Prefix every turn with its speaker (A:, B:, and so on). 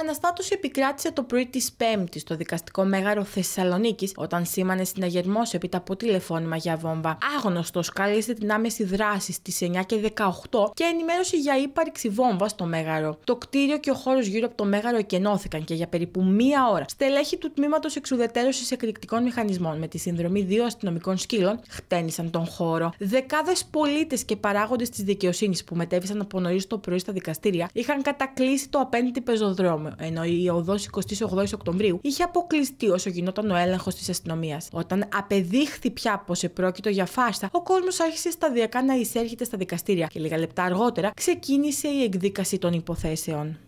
A: αναστάτωση επικράτησε το πρωί της Πέμπτης στο δικαστικό μέγαρο Θεσσαλονίκης, όταν σήμανε συναγερμό επί από τηλεφώνημα για βόμβα. Άγνωστος κάλεσε την άμεση δράση στις 9 και 18 και ενημέρωσε για ύπαρξη βόμβα στο μέγαρο. Το κτίριο και ο χώρος γύρω από το μέγαρο εκενώθηκαν και για περίπου μία ώρα στελέχη του τμήματος εξουδετερώση εκρηκτικών μηχανισμών με τη συνδρομή δύο αστυνομικών σκύλων χτένισαν τον χώρο. Δεκάδες πολίτες και παράγοντες της δικαιοσύνης που μετέβησαν από νωρίς το πρωί στα δικαστήρια είχαν κατακλείσει το απέναντι πεζοδρόμιο ενώ η οδός 28 Οκτωβρίου είχε αποκλειστεί όσο γινόταν ο έλεγχος της αστυνομίας. Όταν απεδείχθη πια πως επρόκειτο για φάστα, ο κόσμος άρχισε σταδιακά να εισέρχεται στα δικαστήρια και λίγα λεπτά αργότερα ξεκίνησε η εκδίκαση των υποθέσεων.